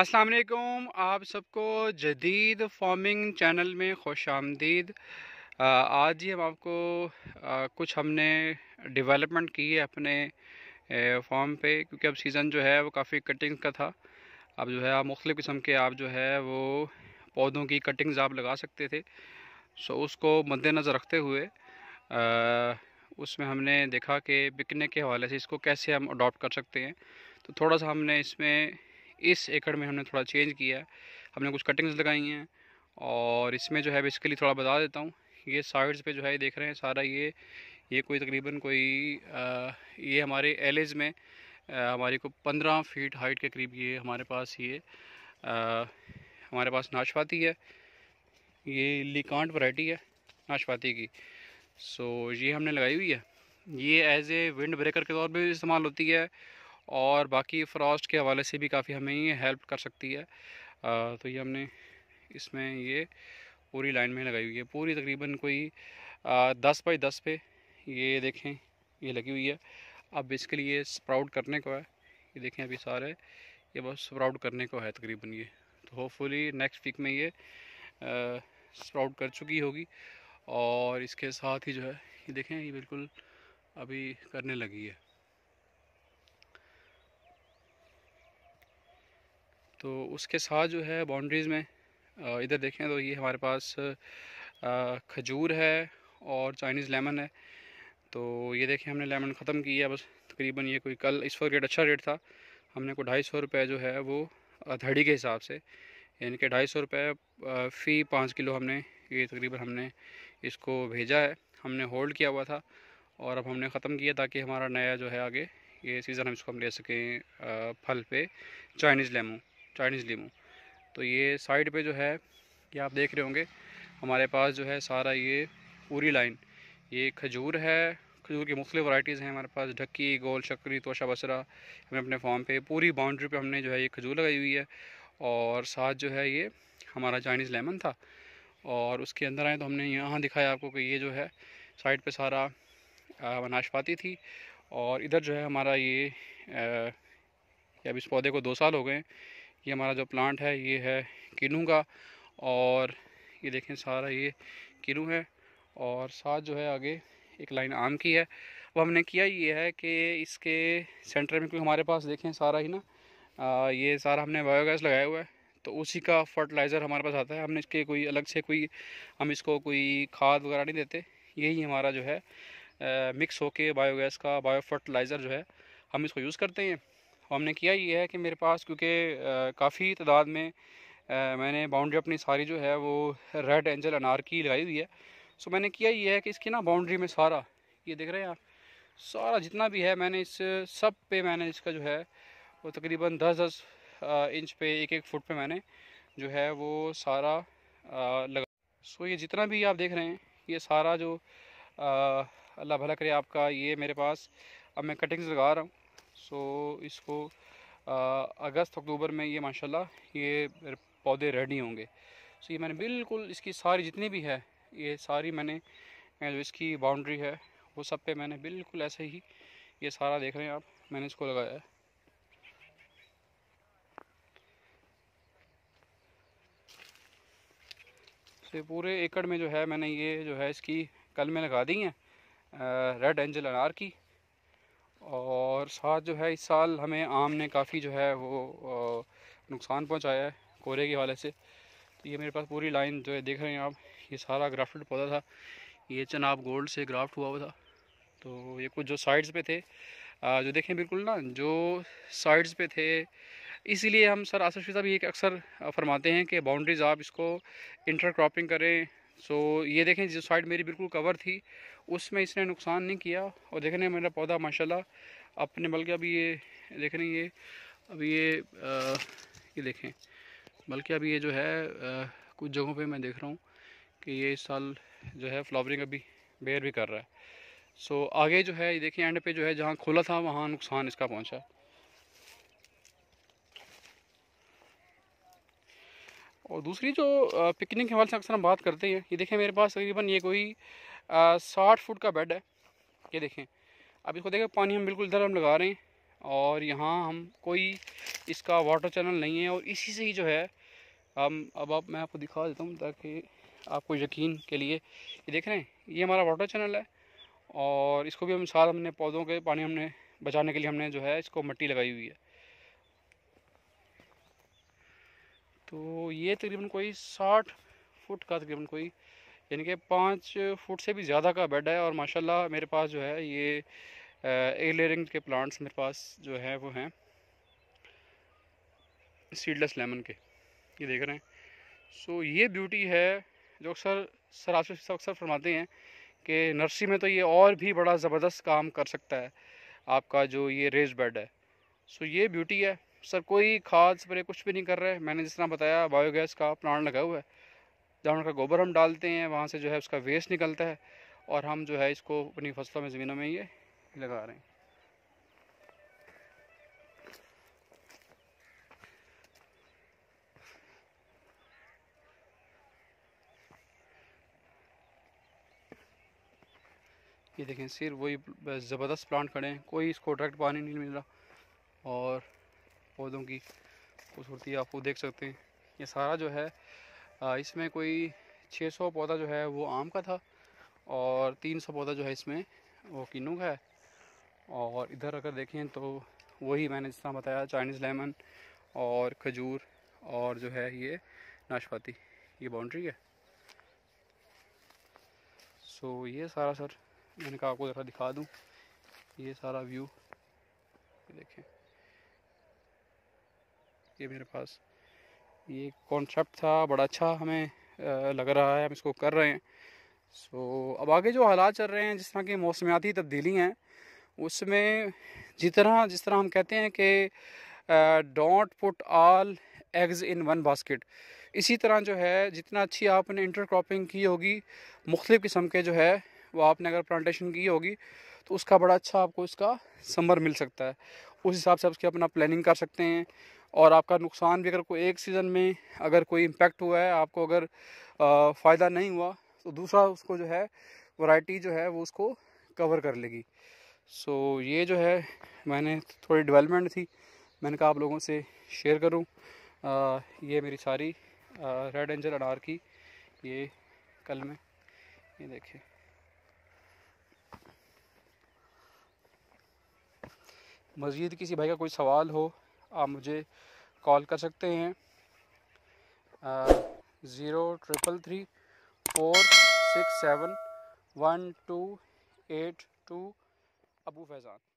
अस्सलाम वालेकुम आप सबको जदीद फार्मिंग चैनल में खुश आमदीद आज ही हम आपको आ, कुछ हमने डेवलपमेंट की है अपने फार्म पे क्योंकि अब सीज़न जो है वो काफ़ी कटिंग का था अब जो है आप मुख्तु किस्म के आप जो है वो पौधों की कटिंग्स आप लगा सकते थे सो उसको मद्देनज़र रखते हुए आ, उसमें हमने देखा कि बिकने के हवाले से इसको कैसे हम अडोप्ट कर सकते हैं तो थोड़ा सा हमने इसमें इस एकड़ में हमने थोड़ा चेंज किया है हमने कुछ कटिंग्स लगाई हैं और इसमें जो है बेसिकली थोड़ा बता देता हूँ ये साइड्स पे जो है देख रहे हैं सारा ये ये कोई तकरीबन कोई आ, ये हमारे एलेज में आ, हमारी को पंद्रह फीट हाइट के करीब ये हमारे पास ये आ, हमारे पास नाशपाती है ये लिकांट वाइटी है नाशपाती की सो ये हमने लगाई हुई है ये एज ए विंड ब्रेकर के तौर पर इस्तेमाल होती है और बाकी फ्रॉस्ट के हवाले से भी काफ़ी हमें ये हेल्प कर सकती है आ, तो ये हमने इसमें ये पूरी लाइन में लगाई हुई है पूरी तकरीबन कोई आ, दस बाई दस पे ये देखें ये लगी हुई है अब इसके ये स्प्राउट करने को है ये देखें अभी सारे ये बस स्प्राउट करने को है तकरीबन ये तो होपफुली नेक्स्ट वीक में ये स्प्राउट कर चुकी होगी और इसके साथ ही जो है ये देखें ये बिल्कुल अभी करने लगी है तो उसके साथ जो है बाउंड्रीज़ में इधर देखें तो ये हमारे पास खजूर है और चाइनीज़ लेमन है तो ये देखें हमने लेमन ख़त्म किया बस तकरीबन ये कोई कल इस वक्त रेट अच्छा रेट था हमने को ढाई सौ रुपये जो है वो धड़ी के हिसाब से यानी कि ढाई सौ रुपये फ़ी पाँच किलो हमने ये तकरीबन हमने इसको भेजा है हमने होल्ड किया हुआ था और अब हमने ख़त्म किया ताकि हमारा नया जो है आगे ये सीज़न हम इसको हम ले सकें फल पे चाइनीज़ लेमू चाइनीज़ लीमू तो ये साइड पे जो है ये आप देख रहे होंगे हमारे पास जो है सारा ये पूरी लाइन ये खजूर है खजूर की मुख्तु वाइटीज़ हैं हमारे पास ढक्की गोल शक्री तोशा बसरा हमें अपने फॉर्म पे पूरी बाउंड्री पे हमने जो है ये खजूर लगाई हुई है और साथ जो है ये हमारा चाइनीज़ लेमन था और उसके अंदर आए तो हमने यहाँ दिखाया आपको कि ये जो है साइड पे सारा नाशपाती थी और इधर जो है हमारा ये अब इस पौधे को दो साल हो गए ये हमारा जो प्लांट है ये है किनू का और ये देखें सारा ये किनू है और साथ जो है आगे एक लाइन आम की है अब हमने किया ये है कि इसके सेंटर में क्योंकि हमारे पास देखें सारा ही ना आ, ये सारा हमने बायोगैस लगाया हुआ है तो उसी का फर्टिलाइज़र हमारे पास आता है हमने इसके कोई अलग से कोई हम इसको कोई खाद वगैरह नहीं देते यही हमारा जो है आ, मिक्स होके बायोगैस का बायो फर्टिलाइज़र जो है हम इसको यूज़ करते हैं हमने किया ये है कि मेरे पास क्योंकि काफ़ी तादाद में आ, मैंने बाउंड्री अपनी सारी जो है वो रेड एंजल अनार की लगाई हुई है सो मैंने किया ये है कि इसकी ना बाउंड्री में सारा ये देख रहे हैं आप सारा जितना भी है मैंने इस सब पे मैंने इसका जो है वो तकरीबन दस दस इंच पे एक एक फुट पे मैंने जो है वो सारा लगा सो ये जितना भी आप देख रहे हैं ये सारा जो अल्लाह भला करे आपका ये मेरे पास अब मैं कटिंग्स लगा रहा हूँ सो इसको अगस्त अक्टूबर में ये माशाल्लाह ये पौधे रेडी होंगे सो ये मैंने बिल्कुल इसकी सारी जितनी भी है ये सारी मैंने जो इसकी बाउंड्री है वो सब पे मैंने बिल्कुल ऐसे ही ये सारा देख रहे हैं आप मैंने इसको लगाया है से पूरे एकड़ में जो है मैंने ये जो है इसकी कल में लगा दी है रेड एंजल अनार की और साथ जो है इस साल हमें आम ने काफ़ी जो है वो नुकसान पहुंचाया है कोहरे के हवाले से तो ये मेरे पास पूरी लाइन जो है देख रहे हैं आप ये सारा ग्राफ्टेड पौधा था ये चनाब गोल्ड से ग्राफ्ट हुआ हुआ था तो ये कुछ जो साइड्स पे थे जो देखें बिल्कुल ना जो साइड्स पे थे इसीलिए हम सर आसफ़ी साहब ये अक्सर फरमाते हैं कि बाउंड्रीज़ आप इसको इंटर क्रॉपिंग करें सो ये देखें जो साइड मेरी बिल्कुल कवर थी उसमें इसने नुकसान नहीं किया और देख रहे मेरा पौधा माशाल्लाह अपने बल्कि अभी ये देख रहे ये अभी ये आ, ये देखें बल्कि अभी ये जो है आ, कुछ जगहों पे मैं देख रहा हूँ कि ये इस साल जो है फ्लावरिंग अभी बेयर भी कर रहा है सो आगे जो है ये देखें एंड पे जो है जहाँ खोला था वहाँ नुकसान इसका पहुँचा और दूसरी जो पिकनिक के हवाले से अक्सर हम बात करते हैं ये देखें मेरे पास तकरीबन ये कोई साठ फुट का बेड है ये देखें अब इसको देखें पानी हम बिल्कुल इधर हम लगा रहे हैं और यहाँ हम कोई इसका वाटर चैनल नहीं है और इसी से ही जो है हम अब आप मैं आपको दिखा देता हूँ ताकि आपको यकीन के लिए ये देख रहे हैं ये हमारा वाटर चैनल है और इसको भी हम साथ हमने पौधों के पानी हमने बचाने के लिए हमने जो है इसको मिट्टी लगाई हुई है तो ये तकरीबन कोई साठ फुट का तकरीबन कोई यानी कि पाँच फुट से भी ज़्यादा का बेड है और माशाल्लाह मेरे पास जो है ये ए के प्लांट्स मेरे पास जो है वो हैं सीडलेस लेमन के ये देख रहे हैं सो ये ब्यूटी है जो अक्सर सर आपसे अक्सर फरमाते हैं कि नर्सरी में तो ये और भी बड़ा ज़बरदस्त काम कर सकता है आपका जो ये रेज बेड है सो ये ब्यूटी है सर कोई खाद स्प्रे कुछ भी नहीं कर रहे मैंने जिस तरह बताया बायोगैस का प्लांट लगा हुआ है जहाँ उनका गोबर हम डालते हैं वहाँ से जो है उसका वेस्ट निकलता है और हम जो है इसको अपनी फसलों में ज़मीनों में ये लगा रहे हैं ये देखें सिर्फ वही ज़बरदस्त प्लांट खड़े हैं कोई इसको डायरेक्ट पानी नहीं मिल रहा और पौधों की खूबसूरती आप देख सकते हैं ये सारा जो है इसमें कोई 600 पौधा जो है वो आम का था और 300 पौधा जो है इसमें वो किन्नू का है और इधर अगर देखें तो वही मैंने जिस तरह बताया चाइनीज़ लेमन और खजूर और जो है ये नाशपाती ये बाउंड्री है सो so, ये सारा सर मैंने कहा आपको ज़रा दिखा दूँ ये सारा व्यू देखें ये मेरे पास ये कॉन्सेप्ट था बड़ा अच्छा हमें लग रहा है हम इसको कर रहे हैं सो अब आगे जो हालात चल रहे हैं जिस तरह की मौसमियाती तब्दीलियाँ हैं उसमें जिस तरह जिस तरह हम कहते हैं कि don't put all eggs in one basket इसी तरह जो है जितना अच्छी आपने इंटर क्रॉपिंग की होगी मुख्तलिफ़ किस्म के जो है वो आपने अगर प्लांटेशन की होगी तो उसका बड़ा अच्छा आपको इसका समर मिल सकता है उस हिसाब से आप उसकी अपना प्लानिंग कर सकते हैं और आपका नुकसान भी अगर कोई एक सीज़न में अगर कोई इम्पेक्ट हुआ है आपको अगर फ़ायदा नहीं हुआ तो दूसरा उसको जो है वैरायटी जो है वो उसको कवर कर लेगी सो so, ये जो है मैंने थोड़ी डेवलपमेंट थी मैंने कहा आप लोगों से शेयर करूं आ, ये मेरी सारी रेड एंजल अनार की ये कल में ये देखिए मज़ीद किसी भाई का कोई सवाल हो आप मुझे कॉल कर सकते हैं zero triple three four six seven one two eight two Abu Faizan